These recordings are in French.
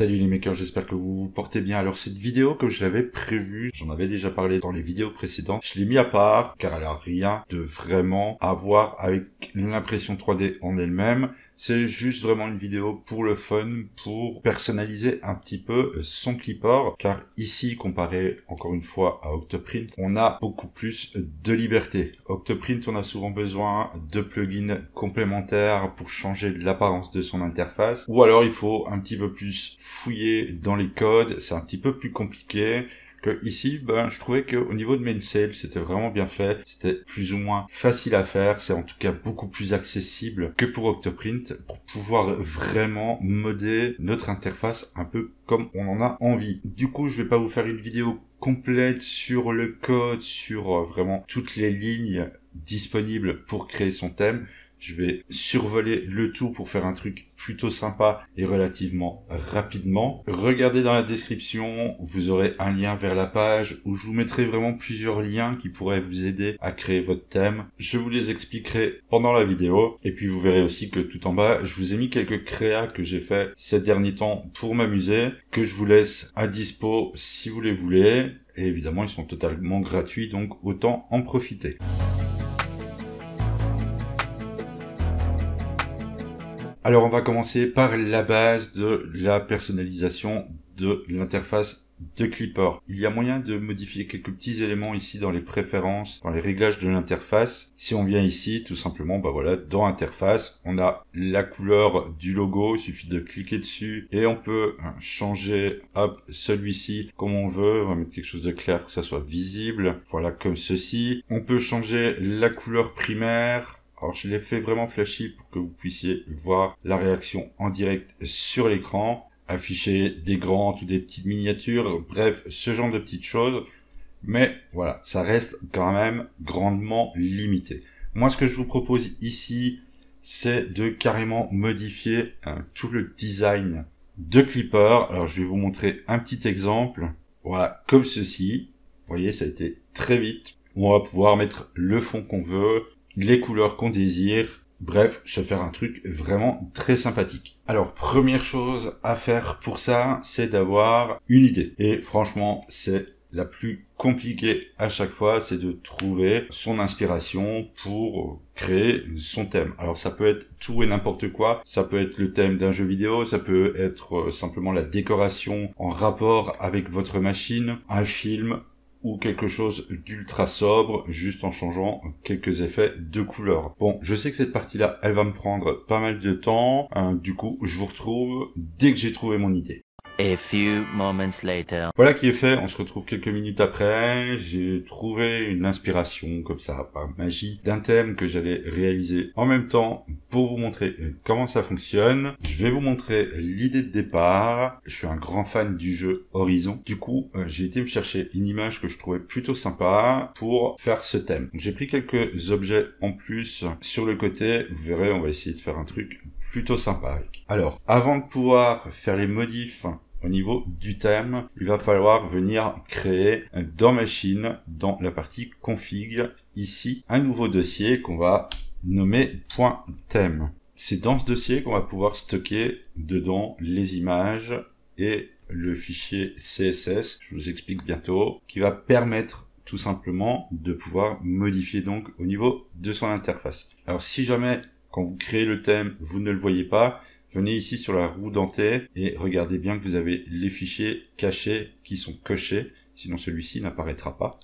Salut les makers, j'espère que vous vous portez bien. Alors cette vidéo, comme je l'avais prévu, j'en avais déjà parlé dans les vidéos précédentes, je l'ai mis à part car elle a rien de vraiment à voir avec l'impression 3D en elle-même. C'est juste vraiment une vidéo pour le fun, pour personnaliser un petit peu son clipboard. car ici, comparé encore une fois à Octoprint, on a beaucoup plus de liberté. Octoprint, on a souvent besoin de plugins complémentaires pour changer l'apparence de son interface, ou alors il faut un petit peu plus fouiller dans les codes, c'est un petit peu plus compliqué que ici, ben, je trouvais qu'au niveau de main sale, c'était vraiment bien fait. C'était plus ou moins facile à faire. C'est en tout cas beaucoup plus accessible que pour Octoprint pour pouvoir vraiment modder notre interface un peu comme on en a envie. Du coup, je vais pas vous faire une vidéo complète sur le code, sur euh, vraiment toutes les lignes disponibles pour créer son thème. Je vais survoler le tout pour faire un truc plutôt sympa et relativement rapidement. Regardez dans la description, vous aurez un lien vers la page où je vous mettrai vraiment plusieurs liens qui pourraient vous aider à créer votre thème. Je vous les expliquerai pendant la vidéo et puis vous verrez aussi que tout en bas, je vous ai mis quelques créas que j'ai fait ces derniers temps pour m'amuser que je vous laisse à dispo si vous les voulez. Et évidemment, ils sont totalement gratuits, donc autant en profiter. Alors on va commencer par la base de la personnalisation de l'interface de Clipper. Il y a moyen de modifier quelques petits éléments ici dans les préférences, dans les réglages de l'interface. Si on vient ici, tout simplement, bah voilà, dans interface, on a la couleur du logo, il suffit de cliquer dessus et on peut hein, changer, hop, celui-ci comme on veut, on va mettre quelque chose de clair que ça soit visible. Voilà, comme ceci. On peut changer la couleur primaire, alors je l'ai fait vraiment flashy pour que vous puissiez voir la réaction en direct sur l'écran, afficher des grandes ou des petites miniatures, bref, ce genre de petites choses. Mais voilà, ça reste quand même grandement limité. Moi ce que je vous propose ici, c'est de carrément modifier hein, tout le design de Clipper. Alors je vais vous montrer un petit exemple. Voilà, comme ceci. Vous voyez, ça a été très vite. On va pouvoir mettre le fond qu'on veut, les couleurs qu'on désire, bref, se faire un truc vraiment très sympathique. Alors, première chose à faire pour ça, c'est d'avoir une idée. Et franchement, c'est la plus compliquée à chaque fois, c'est de trouver son inspiration pour créer son thème. Alors ça peut être tout et n'importe quoi, ça peut être le thème d'un jeu vidéo, ça peut être euh, simplement la décoration en rapport avec votre machine, un film, ou quelque chose d'ultra sobre juste en changeant quelques effets de couleur. Bon, je sais que cette partie-là, elle va me prendre pas mal de temps. Hein, du coup, je vous retrouve dès que j'ai trouvé mon idée. A few moments later. Voilà qui est fait, on se retrouve quelques minutes après, j'ai trouvé une inspiration comme ça, par magie, d'un thème que j'allais réaliser en même temps pour vous montrer euh, comment ça fonctionne. Je vais vous montrer l'idée de départ, je suis un grand fan du jeu Horizon, du coup euh, j'ai été me chercher une image que je trouvais plutôt sympa pour faire ce thème. J'ai pris quelques objets en plus sur le côté, vous verrez on va essayer de faire un truc plutôt avec. Alors, avant de pouvoir faire les modifs au niveau du thème, il va falloir venir créer dans machine, dans la partie config, ici, un nouveau dossier qu'on va nommer .thème. C'est dans ce dossier qu'on va pouvoir stocker dedans les images et le fichier CSS, je vous explique bientôt, qui va permettre tout simplement de pouvoir modifier donc au niveau de son interface. Alors si jamais quand vous créez le thème, vous ne le voyez pas. Venez ici sur la roue dentée et regardez bien que vous avez les fichiers cachés qui sont cochés, sinon celui-ci n'apparaîtra pas.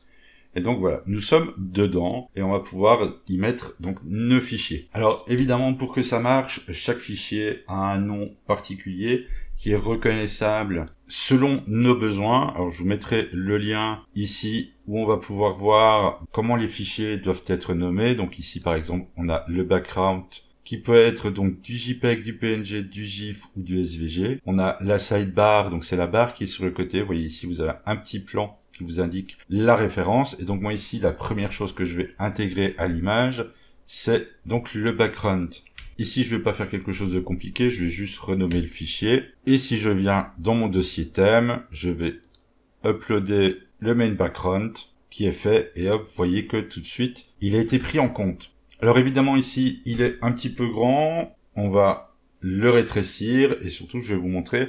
Et donc voilà, nous sommes dedans et on va pouvoir y mettre donc nos fichiers. Alors évidemment, pour que ça marche, chaque fichier a un nom particulier qui est reconnaissable selon nos besoins. Alors je vous mettrai le lien ici où on va pouvoir voir comment les fichiers doivent être nommés. Donc ici par exemple on a le background qui peut être donc du JPEG, du PNG, du GIF ou du SVG. On a la sidebar, donc c'est la barre qui est sur le côté. Vous voyez ici vous avez un petit plan qui vous indique la référence. Et donc moi ici la première chose que je vais intégrer à l'image c'est donc le background. Ici, je vais pas faire quelque chose de compliqué, je vais juste renommer le fichier. Et si je viens dans mon dossier thème, je vais uploader le main background qui est fait et hop, vous voyez que tout de suite, il a été pris en compte. Alors évidemment ici, il est un petit peu grand, on va le rétrécir et surtout je vais vous montrer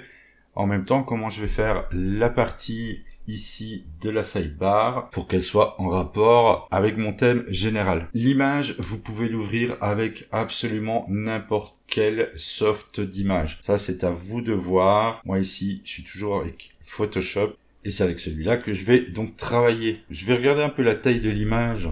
en même temps comment je vais faire la partie ici de la sidebar pour qu'elle soit en rapport avec mon thème général. L'image, vous pouvez l'ouvrir avec absolument n'importe quel soft d'image. Ça, c'est à vous de voir. Moi ici, je suis toujours avec Photoshop et c'est avec celui-là que je vais donc travailler. Je vais regarder un peu la taille de l'image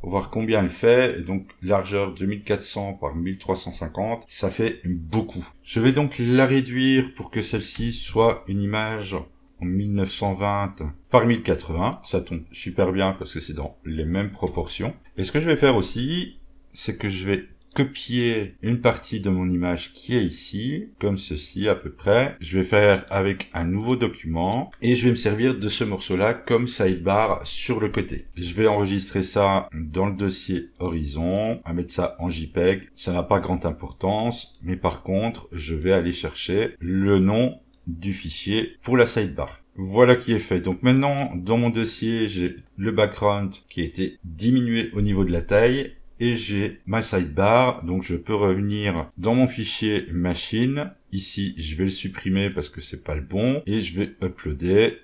pour voir combien elle fait. donc largeur 2400 par 1350, ça fait beaucoup. Je vais donc la réduire pour que celle-ci soit une image 1920 par 1080. Ça tombe super bien parce que c'est dans les mêmes proportions. Et ce que je vais faire aussi, c'est que je vais copier une partie de mon image qui est ici, comme ceci à peu près. Je vais faire avec un nouveau document et je vais me servir de ce morceau-là comme sidebar sur le côté. Je vais enregistrer ça dans le dossier horizon, à mettre ça en JPEG. Ça n'a pas grande importance, mais par contre, je vais aller chercher le nom du fichier pour la sidebar. Voilà qui est fait. Donc maintenant, dans mon dossier, j'ai le background qui a été diminué au niveau de la taille et j'ai ma sidebar. Donc je peux revenir dans mon fichier machine. Ici, je vais le supprimer parce que c'est pas le bon et je vais uploader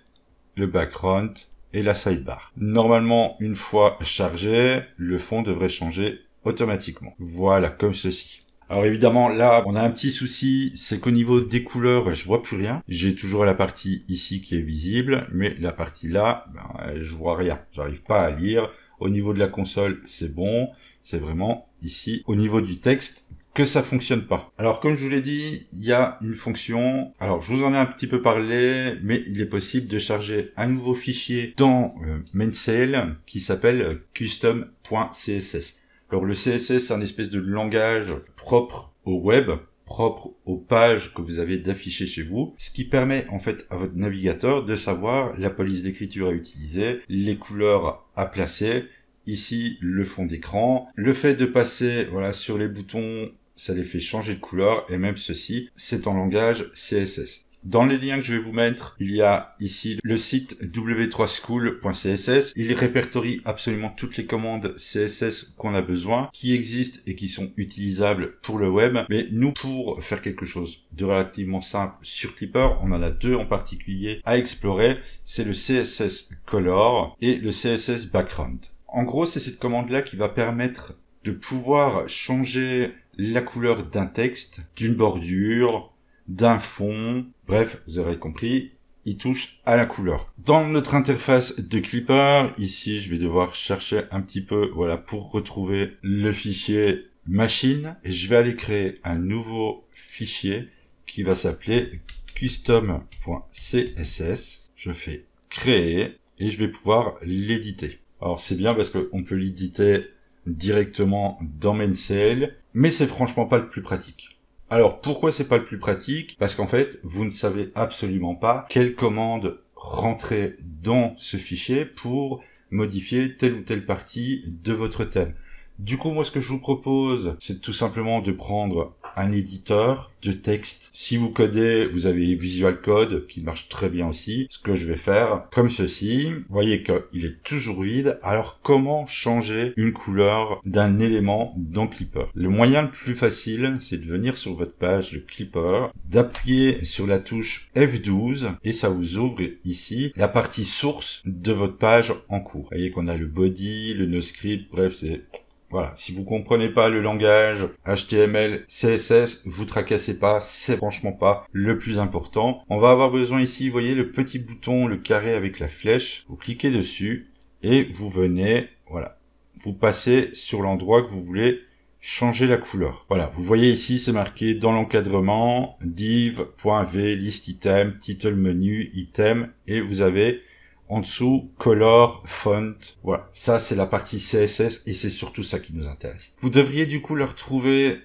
le background et la sidebar. Normalement, une fois chargé, le fond devrait changer automatiquement. Voilà, comme ceci. Alors évidemment là on a un petit souci, c'est qu'au niveau des couleurs bah, je vois plus rien. J'ai toujours la partie ici qui est visible, mais la partie là ben, euh, je vois rien, j'arrive pas à lire. Au niveau de la console c'est bon, c'est vraiment ici au niveau du texte que ça fonctionne pas. Alors comme je vous l'ai dit, il y a une fonction. Alors je vous en ai un petit peu parlé, mais il est possible de charger un nouveau fichier dans euh, qui s'appelle custom.css. Alors le CSS, c'est un espèce de langage propre au web, propre aux pages que vous avez d'afficher chez vous, ce qui permet en fait à votre navigateur de savoir la police d'écriture à utiliser, les couleurs à placer, ici le fond d'écran, le fait de passer voilà sur les boutons ça les fait changer de couleur et même ceci, c'est en langage CSS. Dans les liens que je vais vous mettre, il y a ici le site w3school.css. Il répertorie absolument toutes les commandes CSS qu'on a besoin, qui existent et qui sont utilisables pour le web. Mais nous, pour faire quelque chose de relativement simple sur Clipper, on en a deux en particulier à explorer. C'est le CSS Color et le CSS Background. En gros, c'est cette commande-là qui va permettre de pouvoir changer la couleur d'un texte, d'une bordure, d'un fond. Bref, vous aurez compris, il touche à la couleur. Dans notre interface de Clipper, ici, je vais devoir chercher un petit peu, voilà, pour retrouver le fichier machine. Et je vais aller créer un nouveau fichier qui va s'appeler custom.css. Je fais créer et je vais pouvoir l'éditer. Alors c'est bien parce qu'on peut l'éditer directement dans MainSail, mais c'est franchement pas le plus pratique. Alors pourquoi c'est pas le plus pratique Parce qu'en fait, vous ne savez absolument pas quelle commande rentrer dans ce fichier pour modifier telle ou telle partie de votre thème. Du coup, moi, ce que je vous propose, c'est tout simplement de prendre un éditeur de texte. Si vous codez, vous avez Visual Code qui marche très bien aussi. Ce que je vais faire, comme ceci, vous voyez qu'il est toujours vide. Alors comment changer une couleur d'un élément dans Clipper Le moyen le plus facile, c'est de venir sur votre page le Clipper, d'appuyer sur la touche F12 et ça vous ouvre ici la partie source de votre page en cours. Vous voyez qu'on a le body, le no script, bref, c'est voilà, si vous comprenez pas le langage HTML, CSS, vous tracassez pas, c'est franchement pas le plus important. On va avoir besoin ici, vous voyez le petit bouton, le carré avec la flèche, vous cliquez dessus et vous venez, voilà, vous passez sur l'endroit que vous voulez changer la couleur. Voilà, vous voyez ici, c'est marqué dans l'encadrement div.v list item, title menu item et vous avez en dessous, color, font, voilà. Ça, c'est la partie CSS et c'est surtout ça qui nous intéresse. Vous devriez du coup le retrouver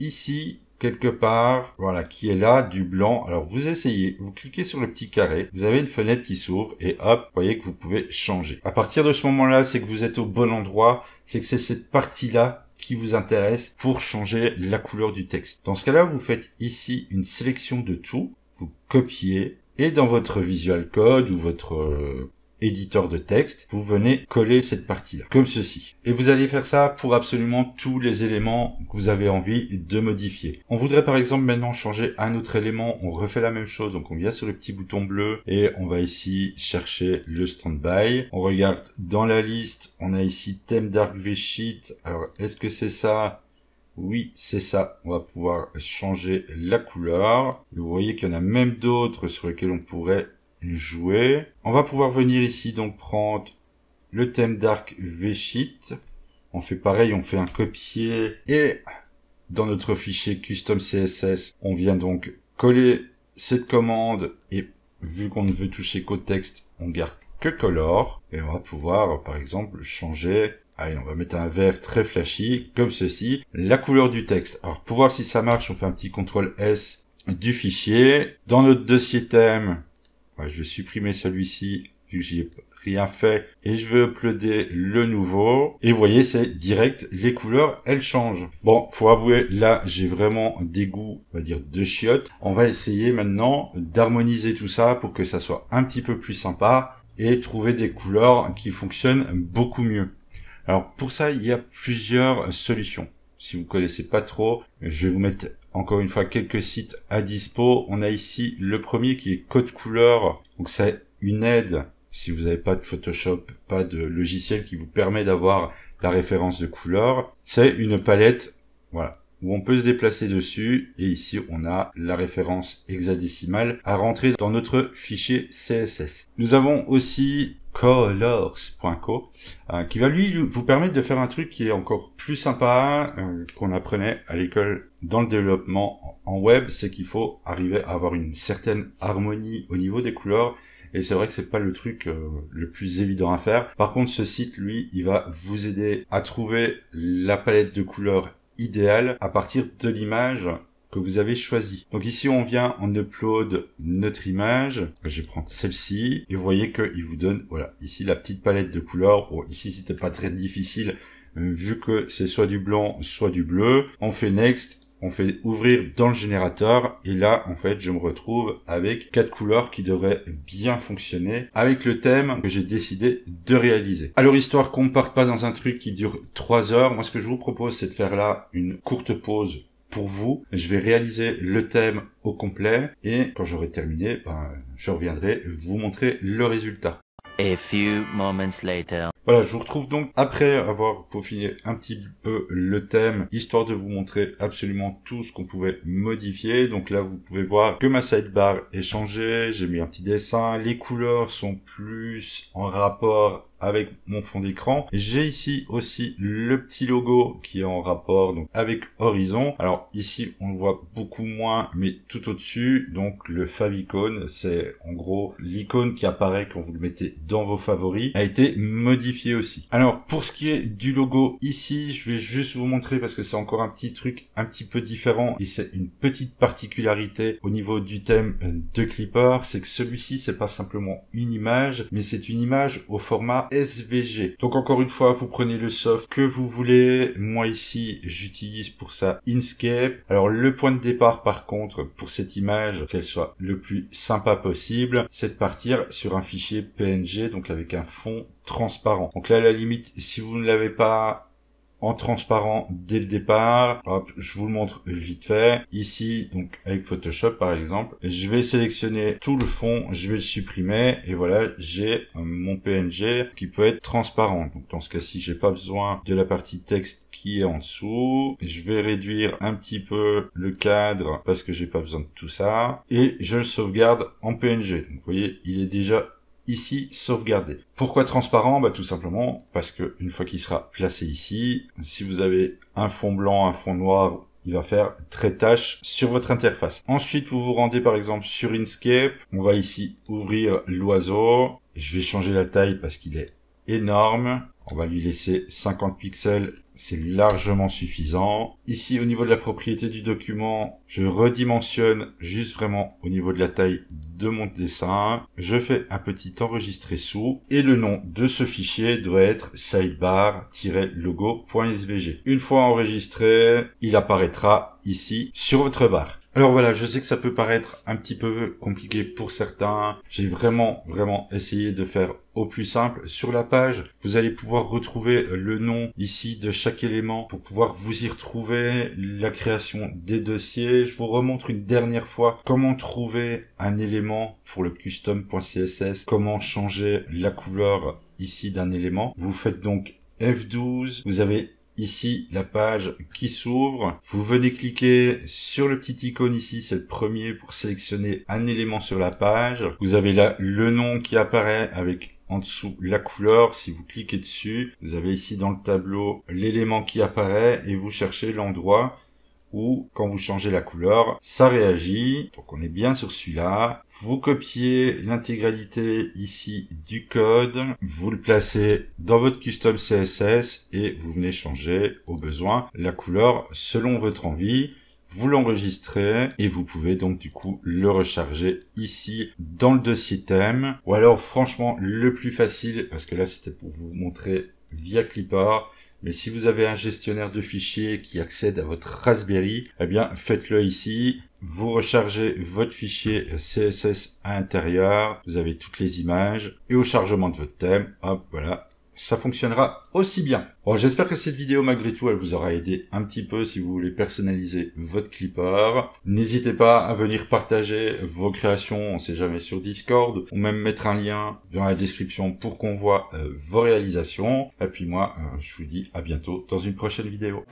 ici, quelque part, voilà, qui est là, du blanc. Alors vous essayez, vous cliquez sur le petit carré, vous avez une fenêtre qui s'ouvre et hop, vous voyez que vous pouvez changer. À partir de ce moment-là, c'est que vous êtes au bon endroit, c'est que c'est cette partie-là qui vous intéresse pour changer la couleur du texte. Dans ce cas-là, vous faites ici une sélection de tout, vous copiez, et dans votre Visual Code ou votre euh, éditeur de texte, vous venez coller cette partie-là, comme ceci. Et vous allez faire ça pour absolument tous les éléments que vous avez envie de modifier. On voudrait par exemple maintenant changer un autre élément, on refait la même chose, donc on vient sur le petit bouton bleu et on va ici chercher le standby. On regarde dans la liste, on a ici thème dark v Alors est-ce que c'est ça oui, c'est ça. On va pouvoir changer la couleur. Vous voyez qu'il y en a même d'autres sur lesquels on pourrait jouer. On va pouvoir venir ici, donc prendre le thème Dark V-Sheet. On fait pareil, on fait un copier. Et dans notre fichier custom CSS, on vient donc coller cette commande. Et vu qu'on ne veut toucher qu'au texte, on garde que color. Et on va pouvoir, par exemple, changer Allez, on va mettre un vert très flashy, comme ceci. La couleur du texte. Alors, pour voir si ça marche, on fait un petit CTRL S du fichier. Dans notre dossier thème, je vais supprimer celui-ci, vu que j'y ai rien fait, et je vais uploader le nouveau. Et vous voyez, c'est direct, les couleurs, elles changent. Bon, faut avouer, là, j'ai vraiment des goûts, on va dire, de chiottes. On va essayer maintenant d'harmoniser tout ça pour que ça soit un petit peu plus sympa et trouver des couleurs qui fonctionnent beaucoup mieux. Alors pour ça, il y a plusieurs solutions. Si vous connaissez pas trop, je vais vous mettre encore une fois quelques sites à dispo. On a ici le premier qui est Code Couleur. Donc c'est une aide si vous n'avez pas de Photoshop, pas de logiciel qui vous permet d'avoir la référence de couleur. C'est une palette, voilà, où on peut se déplacer dessus. Et ici, on a la référence hexadécimale à rentrer dans notre fichier CSS. Nous avons aussi colors.co euh, qui va lui vous permettre de faire un truc qui est encore plus sympa euh, qu'on apprenait à l'école dans le développement en web, c'est qu'il faut arriver à avoir une certaine harmonie au niveau des couleurs et c'est vrai que c'est pas le truc euh, le plus évident à faire. Par contre, ce site lui, il va vous aider à trouver la palette de couleurs idéale à partir de l'image que vous avez choisi. Donc ici, on vient, on upload notre image. Je vais prendre celle-ci et vous voyez qu'il vous donne, voilà, ici la petite palette de couleurs. Bon, ici, c'était pas très difficile euh, vu que c'est soit du blanc, soit du bleu. On fait next on fait ouvrir dans le générateur et là en fait je me retrouve avec quatre couleurs qui devraient bien fonctionner avec le thème que j'ai décidé de réaliser. Alors histoire qu'on ne parte pas dans un truc qui dure trois heures, moi ce que je vous propose c'est de faire là une courte pause pour vous. Je vais réaliser le thème au complet et quand j'aurai terminé, ben, je reviendrai vous montrer le résultat. A few moments later. Voilà, je vous retrouve donc après avoir peaufiné un petit peu le thème, histoire de vous montrer absolument tout ce qu'on pouvait modifier. Donc là, vous pouvez voir que ma sidebar est changée, j'ai mis un petit dessin, les couleurs sont plus en rapport avec mon fond d'écran. J'ai ici aussi le petit logo qui est en rapport donc avec Horizon. Alors ici on le voit beaucoup moins mais tout au-dessus donc le favicon c'est en gros l'icône qui apparaît quand vous le mettez dans vos favoris a été modifié aussi. Alors pour ce qui est du logo ici je vais juste vous montrer parce que c'est encore un petit truc un petit peu différent et c'est une petite particularité au niveau du thème euh, de Clipper c'est que celui-ci c'est pas simplement une image mais c'est une image au format SVG, Donc encore une fois, vous prenez le soft que vous voulez. Moi ici, j'utilise pour ça Inkscape. Alors le point de départ par contre, pour cette image, qu'elle soit le plus sympa possible, c'est de partir sur un fichier PNG, donc avec un fond transparent. Donc là, la limite, si vous ne l'avez pas en transparent dès le départ. Hop, je vous le montre vite fait. Ici, donc avec Photoshop par exemple, je vais sélectionner tout le fond, je vais le supprimer et voilà, j'ai euh, mon PNG qui peut être transparent. Donc dans ce cas-ci, j'ai pas besoin de la partie texte qui est en dessous. Je vais réduire un petit peu le cadre parce que j'ai pas besoin de tout ça et je le sauvegarde en PNG. vous voyez, il est déjà ici sauvegarder. Pourquoi transparent bah, Tout simplement parce que une fois qu'il sera placé ici, si vous avez un fond blanc, un fond noir, il va faire très tâche sur votre interface. Ensuite, vous vous rendez par exemple sur Inkscape. On va ici ouvrir l'oiseau. Je vais changer la taille parce qu'il est énorme. On va lui laisser 50 pixels c'est largement suffisant. Ici, au niveau de la propriété du document, je redimensionne juste vraiment au niveau de la taille de mon dessin. Je fais un petit enregistré sous et le nom de ce fichier doit être sidebar-logo.svg. Une fois enregistré, il apparaîtra ici sur votre barre. Alors voilà, je sais que ça peut paraître un petit peu compliqué pour certains. J'ai vraiment, vraiment essayé de faire au plus simple. Sur la page, vous allez pouvoir retrouver le nom ici de chaque élément pour pouvoir vous y retrouver, la création des dossiers. Je vous remontre une dernière fois comment trouver un élément pour le custom.css, comment changer la couleur ici d'un élément. Vous faites donc F12, vous avez ici la page qui s'ouvre. Vous venez cliquer sur le petit icône ici, c'est le premier pour sélectionner un élément sur la page. Vous avez là le nom qui apparaît avec en dessous la couleur. Si vous cliquez dessus, vous avez ici dans le tableau l'élément qui apparaît et vous cherchez l'endroit ou quand vous changez la couleur, ça réagit. Donc on est bien sur celui-là. Vous copiez l'intégralité ici du code, vous le placez dans votre custom CSS et vous venez changer au besoin la couleur selon votre envie vous l'enregistrez et vous pouvez donc du coup le recharger ici dans le dossier thème ou alors franchement le plus facile parce que là c'était pour vous montrer via Clipart mais si vous avez un gestionnaire de fichiers qui accède à votre Raspberry, eh bien faites-le ici. Vous rechargez votre fichier CSS à l'intérieur, vous avez toutes les images et au chargement de votre thème, hop voilà, ça fonctionnera aussi bien. Bon, j'espère que cette vidéo, malgré tout, elle vous aura aidé un petit peu si vous voulez personnaliser votre clipper. N'hésitez pas à venir partager vos créations, on sait jamais, sur Discord, ou même mettre un lien dans la description pour qu'on voit euh, vos réalisations. Et puis moi, euh, je vous dis à bientôt dans une prochaine vidéo.